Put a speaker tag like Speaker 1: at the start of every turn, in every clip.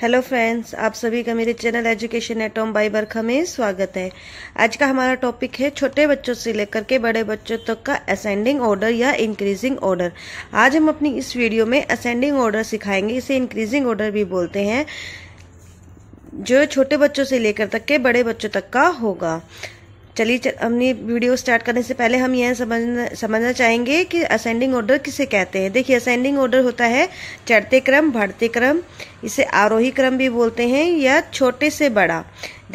Speaker 1: hello friends आप सभी का मेरे channel education atom by Barkha में स्वागत है आज का हमारा टॉपिक है छोटे बच्चों से लेकर के बड़े बच्चों तक तो का असेंडिंग ऑर्डर या इंक्रीजिंग ऑर्डर आज हम अपनी इस वीडियो में असेंडिंग ऑर्डर सिखाएंगे इसे इंक्रीजिंग ऑर्डर भी बोलते हैं जो छोटे बच्चों से लेकर तक के बड़े बच्चों तक का होगा चलिए चल, हमने वीडियो स्टार्ट करने से पहले हम यह समझना समझना चाहेंगे कि असेंडिंग ऑर्डर किसे कहते हैं देखिए असेंडिंग ऑर्डर होता है चढ़ते क्रम बढ़ते क्रम इसे आरोही क्रम भी बोलते हैं या छोटे से बड़ा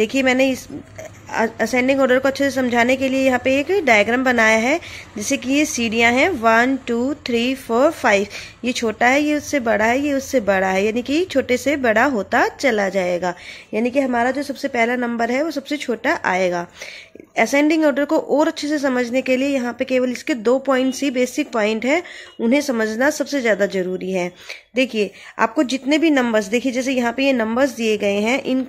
Speaker 1: देखिए मैंने इस असेंडिंग ऑर्डर को अच्छे से समझाने के लिए यहाँ पे एक डायग्राम बनाया है जैसे कि ये सीढ़ियाँ हैं one two three four five ये छोटा है ये उससे बड़ा है ये उससे बड़ा है यानी कि छोटे से बड़ा होता चला जाएगा यानी कि हमारा जो सबसे पहला नंबर है वो सबसे छोटा आएगा असेंडिंग ऑर्डर को और अच्छे से समझने के लिए यहाँ पे केवल इसके दो पॉइंट्स ही बेसिक पॉइंट है उन्हें समझना सबसे ज़्यादा ज़रूरी है देखिए आपको जितने भी नंबर्स देखिए जैसे यहाँ पे ये नंबर्स दिए गए हैं इन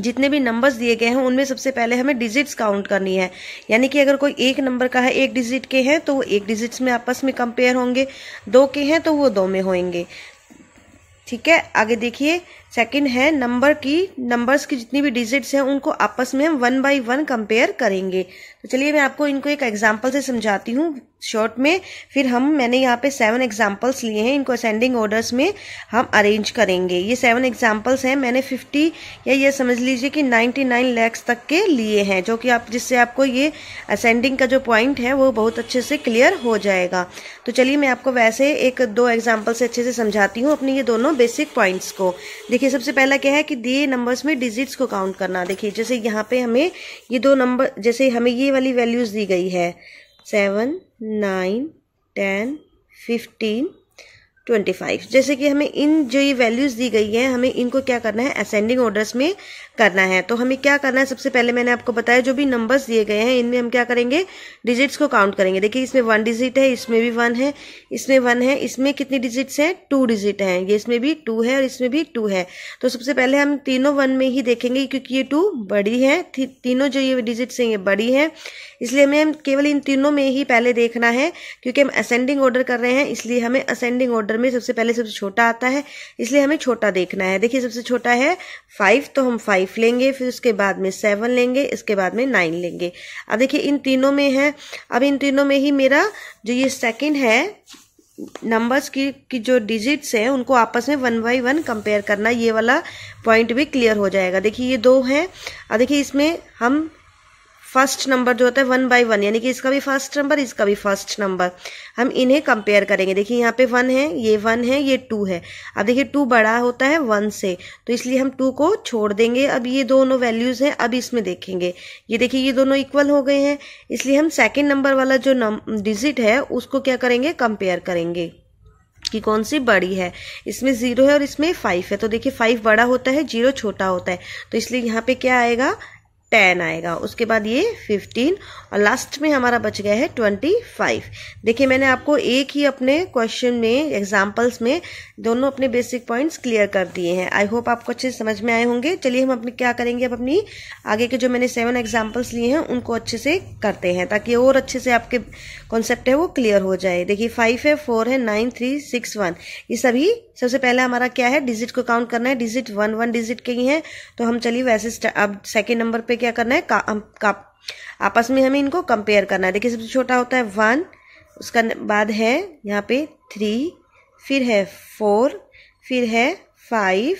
Speaker 1: जितने भी नंबर्स दिए गए हैं उनमें सबसे पहले हमें डिजिट्स काउंट करनी है यानी कि अगर कोई एक नंबर का है एक डिजिट के हैं तो वो एक डिजिट्स में आपस में कंपेयर होंगे दो के हैं तो वो दो में होंगे ठीक है आगे देखिए सेकंड है नंबर की नंबर्स की जितनी भी डिजिट्स हैं उनको आपस में हम वन बाय वन कंपेयर करेंगे तो चलिए मैं आपको इनको एक एग्जांपल से समझाती हूँ शॉर्ट में फिर हम मैंने यहाँ पे सेवन एग्जांपल्स लिए हैं इनको असेंडिंग ऑर्डर्स में हम अरेंज करेंगे ये सेवन एग्जांपल्स हैं मैंने फिफ्टी या ये समझ लीजिए कि नाइन्टी नाइन लैक्स तक के लिए हैं जो कि आप जिससे आपको ये असेंडिंग का जो पॉइंट है वो बहुत अच्छे से क्लियर हो जाएगा तो चलिए मैं आपको वैसे एक दो एग्जाम्पल से अच्छे से समझाती हूँ अपनी ये दोनों बेसिक पॉइंट्स को देखिए देखिए सबसे पहला क्या है कि दिए नंबर्स में डिजिट्स को काउंट करना देखिए जैसे यहाँ पे हमें ये दो नंबर जैसे हमें ये वाली वैल्यूज़ दी गई है seven nine ten fifteen twenty five जैसे कि हमें इन जो ये वैल्यूज़ दी गई हैं हमें इनको क्या करना है असेंडिंग ऑर्डर्स में करना है तो हमें क्या करना है सबसे पहले मैंने आपको बताया जो भी नंबर्स दिए गए हैं इनमें हम क्या करेंगे डिजिट्स को काउंट करेंगे देखिए इसमें वन डिजिट है इसमें भी वन है इसमें वन है इसमें कितनी डिजिट्स हैं टू डिजिट हैं ये इसमें भी टू है और इसमें भी टू है तो सबसे पहले हम तीनों वन में ही देखेंगे क्योंकि ये टू बड़ी है तीनों जो ये डिजिट्स हैं ये बड़ी हैं इसलिए हमें केवल इन तीनों में ही पहले देखना है क्योंकि हम असेंडिंग ऑर्डर कर रहे हैं इसलिए हमें असेंडिंग ऑर्डर ऑर्डर में सबसे पहले सबसे छोटा आता है इसलिए हमें छोटा देखना है देखिए सबसे छोटा है फाइव तो हम फाइव लेंगे फिर उसके बाद में सेवन लेंगे इसके बाद में नाइन लेंगे अब देखिए इन तीनों में है अब इन तीनों में ही मेरा जो ये सेकेंड है नंबर्स की की जो डिजिट्स हैं उनको आपस में वन बाई वन कंपेयर करना ये वाला पॉइंट भी क्लियर हो जाएगा देखिए ये दो हैं और देखिए इसमें हम फर्स्ट नंबर जो होता है वन बाई वन यानी कि इसका भी फर्स्ट नंबर इसका भी फर्स्ट नंबर हम इन्हें कंपेयर करेंगे देखिए यहाँ पे वन है ये वन है ये टू है अब देखिए टू बड़ा होता है वन से तो इसलिए हम टू को छोड़ देंगे अब ये दोनों वैल्यूज़ हैं अब इसमें देखेंगे ये देखिए ये दोनों इक्वल हो गए हैं इसलिए हम सेकेंड नंबर वाला जो डिजिट है उसको क्या करेंगे कंपेयर करेंगे कि कौन सी बड़ी है इसमें ज़ीरो है और इसमें फाइव है तो देखिए फाइव बड़ा होता है जीरो छोटा होता है तो इसलिए यहाँ पे क्या आएगा टेन आएगा उसके बाद ये फिफ्टीन और लास्ट में हमारा बच गया है ट्वेंटी फाइव देखिए मैंने आपको एक ही अपने क्वेश्चन में एग्जाम्पल्स में दोनों अपने बेसिक पॉइंट्स क्लियर कर दिए हैं आई होप आपको अच्छे से समझ में आए होंगे चलिए हम अपने क्या करेंगे अब अपनी आगे के जो मैंने सेवन एग्जाम्पल्स लिए हैं उनको अच्छे से करते हैं ताकि और अच्छे से आपके कॉन्सेप्ट है वो क्लियर हो जाए देखिए फाइव है फोर है नाइन थ्री सिक्स वन ये सभी सबसे पहले हमारा क्या है डिजिट को काउंट करना है डिजिट वन वन डिजिट के ही हैं तो हम चलिए वैसे अब सेकेंड नंबर पे क्या करना है का, का, आपस में हमें इनको कंपेयर करना है देखिए सबसे छोटा होता है वन उसका बाद है यहाँ पे थ्री फिर है फोर फिर है फाइव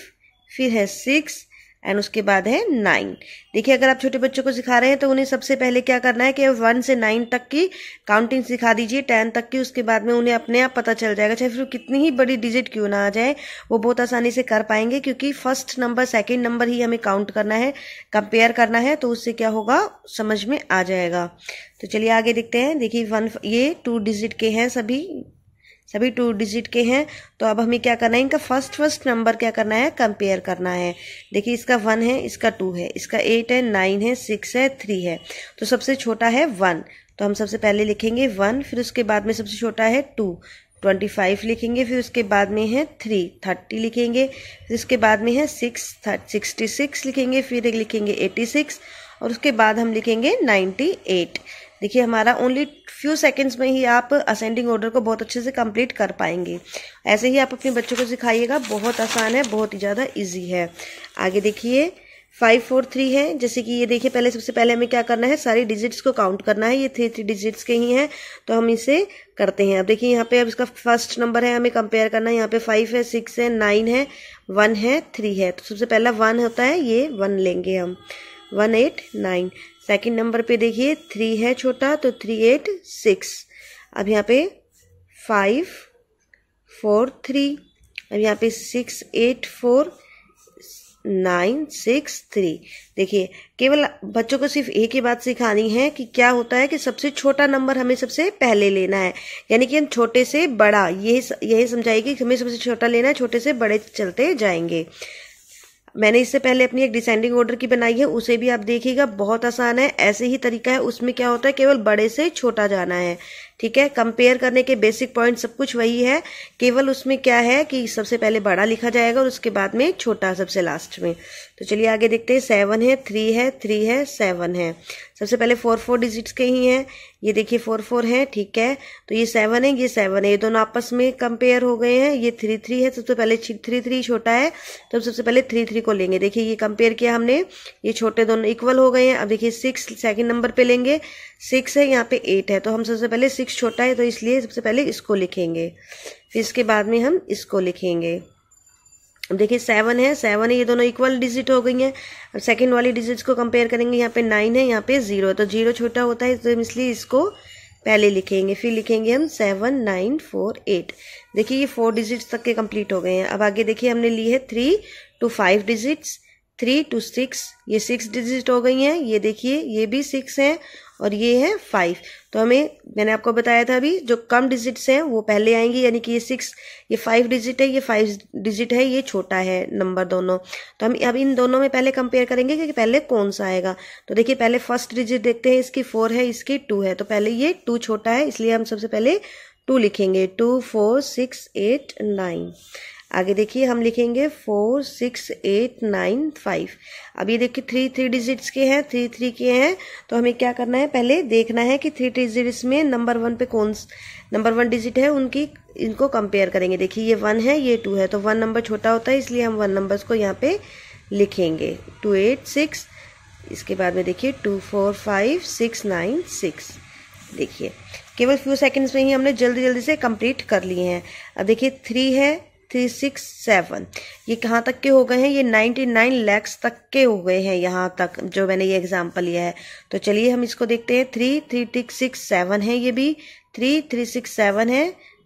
Speaker 1: फिर है सिक्स एंड उसके बाद है नाइन देखिए अगर आप छोटे बच्चों को सिखा रहे हैं तो उन्हें सबसे पहले क्या करना है कि वन से नाइन तक की काउंटिंग सिखा दीजिए टेन तक की उसके बाद में उन्हें अपने आप पता चल जाएगा चाहे फिर कितनी ही बड़ी डिजिट क्यों ना आ जाए वो बहुत आसानी से कर पाएंगे क्योंकि फर्स्ट नंबर सेकेंड नंबर ही हमें काउंट करना है कंपेयर करना है तो उससे क्या होगा समझ में आ जाएगा तो चलिए आगे देखते हैं देखिए वन ये टू डिजिट के हैं सभी सभी टू डिजिट के हैं तो अब हमें क्या करना है इनका फर्स्ट फर्स्ट नंबर क्या करना है कंपेयर करना है देखिए इसका वन है इसका टू है इसका एट है नाइन है सिक्स है थ्री है तो सबसे छोटा है वन तो हम सबसे पहले लिखेंगे वन फिर उसके बाद में सबसे छोटा है टू ट्वेंटी फाइव लिखेंगे फिर उसके बाद में है थ्री थर्टी लिखेंगे फिर उसके बाद में है सिक्स सिक्सटी सिक्स लिखेंगे फिर लिखेंगे एटी सिक्स और उसके बाद हम लिखेंगे नाइन्टी एट देखिए हमारा ओनली फ्यू सेकेंड्स में ही आप असेंडिंग ऑर्डर को बहुत अच्छे से कंप्लीट कर पाएंगे ऐसे ही आप अपने बच्चों को सिखाइएगा बहुत आसान है बहुत ही ज़्यादा ईजी है आगे देखिए फाइव फोर थ्री है जैसे कि ये देखिए पहले सबसे पहले हमें क्या करना है सारी डिजिट्स को काउंट करना है ये थ्री थ्री डिजिट्स के ही हैं तो हम इसे करते हैं अब देखिए यहाँ पे अब इसका फर्स्ट नंबर है हमें कंपेयर करना है यहाँ पे फाइव है सिक्स है नाइन है वन है थ्री है तो सबसे पहला वन होता है ये वन लेंगे हम one eight nine second number पे देखिए थ्री है छोटा तो थ्री एट सिक्स अब यहाँ पे फाइव फोर थ्री अब यहाँ पे six eight four nine six three देखिए केवल बच्चों को सिर्फ एक ही बात सिखानी है कि क्या होता है कि सबसे छोटा नंबर हमें सबसे पहले लेना है यानी कि हम छोटे से बड़ा यही यही समझाइए कि हमें सबसे छोटा लेना है छोटे से बड़े चलते जाएंगे मैंने इससे पहले अपनी एक डिसेंडिंग ऑर्डर की बनाई है उसे भी आप देखिएगा बहुत आसान है ऐसे ही तरीका है उसमें क्या होता है केवल बड़े से छोटा जाना है ठीक है कंपेयर करने के बेसिक पॉइंट सब कुछ वही है केवल उसमें क्या है कि सबसे पहले बड़ा लिखा जाएगा और उसके बाद में छोटा सबसे लास्ट में तो चलिए आगे देखते हैं सेवन है थ्री है थ्री है सेवन है सबसे पहले फोर फोर डिजिट्स के ही हैं ये देखिए फोर फोर है ठीक है तो ये सेवन है ये सेवन है ये दोनों आपस में कंपेयर हो गए हैं ये थ्री थ्री है सबसे पहले थ्री थ्री छोटा है तो सबसे पहले थ्री थ्री को लेंगे देखिए ये कंपेयर किया हमने ये छोटे दोनों इक्वल हो गए हैं अब देखिए सिक्स सेकेंड नंबर पे लेंगे सिक्स है यहाँ पे एट है तो हम सबसे पहले सिक्स सिक्स छोटा है तो इसलिए सबसे पहले इसको लिखेंगे फिर इसके बाद में हम इसको लिखेंगे अब देखिए सेवन है सेवन है ये दोनों इक्वल डिजिट हो गई हैं अब सेकेंड वाली डिजिट्स को कंपेयर करेंगे यहाँ पे नाइन है यहाँ पे ज़ीरो तो जीरो छोटा होता है तो इसलिए इसको पहले लिखेंगे फिर लिखेंगे हम सेवन नाइन फोर एट देखिए ये फोर डिजिट्स तक के कंप्लीट हो गए हैं अब आगे देखिए हमने ली है three two five digits three two six ये सिक्स डिजिट हो गई हैं ये देखिए ये भी सिक्स हैं और ये है फाइव तो हमें मैंने आपको बताया था अभी जो कम डिजिट्स हैं वो पहले आएंगे यानी कि ये सिक्स ये फाइव डिजिट है ये फाइव डिजिट है ये छोटा है नंबर दोनों तो हम अब इन दोनों में पहले कंपेयर करेंगे कि पहले कौन सा आएगा तो देखिए पहले फर्स्ट डिजिट देखते हैं इसकी फोर है इसकी टू है तो पहले ये टू छोटा है इसलिए हम सबसे पहले टू लिखेंगे two four six eight nine आगे देखिए हम लिखेंगे four six eight nine five अब ये देखिए थ्री थ्री डिजिट्स के हैं थ्री थ्री के हैं तो हमें क्या करना है पहले देखना है कि थ्री डिजिट्स में नंबर वन पे कौन नंबर वन डिजिट है उनकी इनको कंपेयर करेंगे देखिए ये वन है ये टू है तो वन नंबर छोटा होता है इसलिए हम वन नंबर्स को यहाँ पे लिखेंगे टू एट सिक्स इसके बाद में देखिए two four five six nine six देखिए केवल फ्यू सेकंड्स में ही हमने जल्दी जल्दी से कंप्लीट कर लिए हैं अब देखिए थ्री है थ्री सिक्स सेवन ये कहाँ तक के हो गए हैं ये नाइन्टी नाइन लैक्स तक के हो गए हैं यहाँ तक जो मैंने ये एग्जाम्पल लिया है तो चलिए हम इसको देखते हैं three three tick six seven है ये भी थ्री थ्री सिक्स सेवन है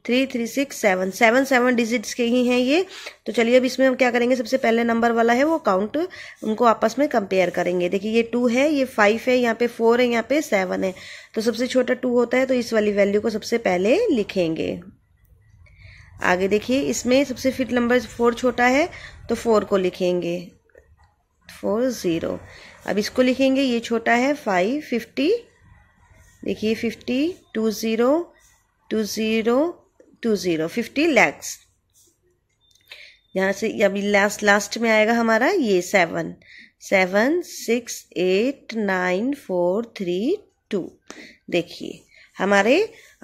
Speaker 1: three three six seven seven seven digits के ही हैं ये तो चलिए अब इसमें हम क्या करेंगे सबसे पहले नंबर वाला है वो काउंट उनको आपस में कंपेयर करेंगे देखिए ये टू है ये फाइव है यहाँ पे फोर है यहाँ पे सेवन है तो सबसे छोटा टू होता है तो इस वाली वैल्यू को सबसे पहले लिखेंगे आगे देखिए इसमें सबसे फिट नंबर फोर छोटा है तो फोर को लिखेंगे फोर ज़ीरो अब इसको लिखेंगे ये छोटा है फाइव फिफ्टी देखिए fifty two zero two zero two zero fifty lakhs यहाँ से अभी लास्ट लास्ट में आएगा हमारा ये seven seven six eight nine four three two देखिए हमारे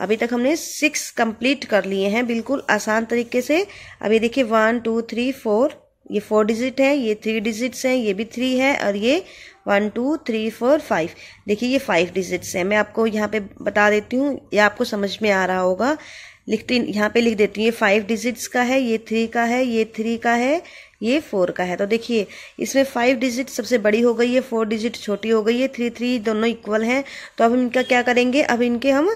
Speaker 1: अभी तक हमने सिक्स कंप्लीट कर लिए हैं बिल्कुल आसान तरीके से अभी देखिए वन टू थ्री फोर ये फोर डिजिट है ये थ्री डिजिट्स हैं ये भी थ्री है और ये one two three four five देखिए ये फाइव डिजिट्स हैं मैं आपको यहाँ पे बता देती हूँ ये आपको समझ में आ रहा होगा लिखती यहाँ पे लिख देती हूँ ये फाइव डिजिट्स का है ये थ्री का है ये थ्री का है ये फोर का है तो देखिए इसमें फाइव डिजिट सबसे बड़ी हो गई है फोर डिजिट छोटी हो गई है थ्री थ्री दोनों इक्वल हैं तो अब हम इनका क्या करेंगे अब इनके हम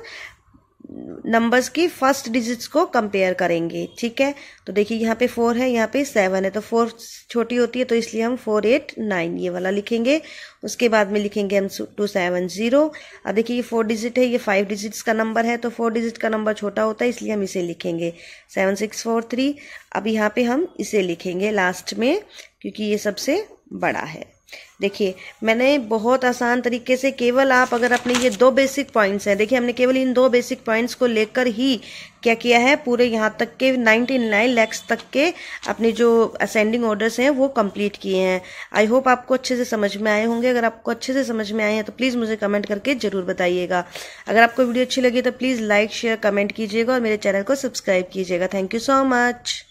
Speaker 1: नंबर्स की फर्स्ट डिजिट्स को कंपेयर करेंगे ठीक है तो देखिए यहाँ पे फोर है यहाँ पे सेवन है तो फोर छोटी होती है तो इसलिए हम फोर एट नाइन ये वाला लिखेंगे उसके बाद में लिखेंगे हम टू सेवन जीरो अब देखिए ये फोर डिजिट है ये फाइव डिजिट्स का नंबर है तो फोर डिजिट का नंबर छोटा होता है इसलिए हम इसे लिखेंगे सेवन सिक्स फोर थ्री अब यहाँ पे हम इसे लिखेंगे लास्ट में क्योंकि ये सबसे बड़ा है देखिए मैंने बहुत आसान तरीके से केवल आप अगर अपने ये दो बेसिक पॉइंट्स हैं देखिए हमने केवल इन दो बेसिक पॉइंट्स को लेकर ही क्या किया है पूरे यहाँ तक के नाइनटी नाइन लैक्स तक के अपने जो असेंडिंग ऑर्डर्स हैं वो कंप्लीट किए हैं आई होप आपको अच्छे से समझ में आए होंगे अगर आपको अच्छे से समझ में आए हैं तो प्लीज़ मुझे कमेंट करके ज़रूर बताइएगा अगर आपको वीडियो अच्छी लगी तो प्लीज़ लाइक शेयर कमेंट कीजिएगा और मेरे चैनल को सब्सक्राइब कीजिएगा थैंक यू सो मच